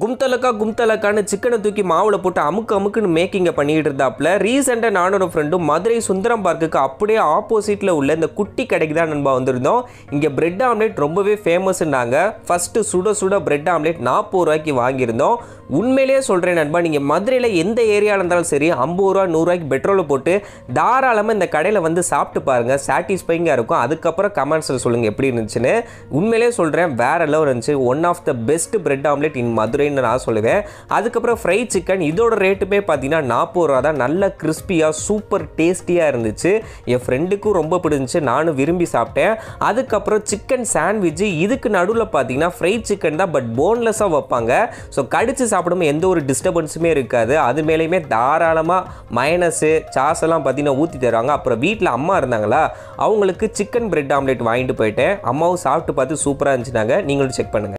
கும்தலக்கா கும்தலக்கான்னு சிக்கனை தூக்கி மாவில் போட்டு அமுக்கு அமுக்குன்னு மேக்கிங்கை பண்ணிகிட்டு இருந்தாப்புல ரீசெண்டாக நானோட ஃப்ரெண்டும் மதுரை சுந்தரம் பார்க்குக்கு அப்படியே ஆப்போசிட்டில் உள்ள இந்த குட்டி கடைக்கு தான் நண்பா வந்திருந்தோம் இங்கே பிரெட் ஆம்லேட் ரொம்பவே ஃபேமஸ்னாங்க ஃபஸ்ட்டு சுட சுட பிரெட் ஆம்லேட் நாற்பது ரூபாய்க்கு வாங்கியிருந்தோம் உண்மையிலேயே சொல்கிறேன் நண்பா நீங்கள் மதுரையில் எந்த ஏரியாவில் இருந்தாலும் சரி ஐம்பது ரூபா நூறுரூவாய்க்கு பெட்ரோலை போட்டு தாராளமாக இந்த கடையில் வந்து சாப்பிட்டு பாருங்கள் சாட்டிஸ்ஃபைங்காக இருக்கும் அதுக்கப்புறம் கமெண்ட்ஸில் சொல்லுங்கள் எப்படி இருந்துச்சுன்னு உண்மையிலே சொல்கிறேன் வேற லெவல் இருந்துச்சு one of the best bread omelette in Madurai கொடுக்குறேன்னு நான் சொல்லுவேன் அதுக்கப்புறம் ஃப்ரை சிக்கன் இதோட ரேட்டுமே பார்த்தீங்கன்னா நாற்பது ரூபா தான் நல்ல கிறிஸ்பியாக சூப்பர் டேஸ்டியாக இருந்துச்சு என் ஃப்ரெண்டுக்கும் ரொம்ப பிடிச்சி நானும் விரும்பி சாப்பிட்டேன் அதுக்கப்புறம் சிக்கன் சாண்ட்விட்ச் இதுக்கு நடுவில் பார்த்தீங்கன்னா ஃப்ரை சிக்கன் தான் பட் போன்லெஸ்ஸாக வைப்பாங்க ஸோ கடித்து சாப்பிடும்போது எந்த ஒரு டிஸ்டர்பன்ஸுமே இருக்காது அது மேலேயுமே தாராளமாக மைனஸு சாஸ் எல்லாம் பார்த்தீங்கன்னா ஊற்றி தருவாங்க அப்புறம் வீட்டில் அம்மா இருந்தாங்களா அவங்களுக்கு சிக்கன் பிரெட் ஆம்லேட் வாங்கிட்டு போயிட்டேன் அம்மாவும் சாப்பிட்டு பார்த்து சூப்பராக இருந்துச்சுனாங்க நீங்களும் செக் பண்ணுங்கள்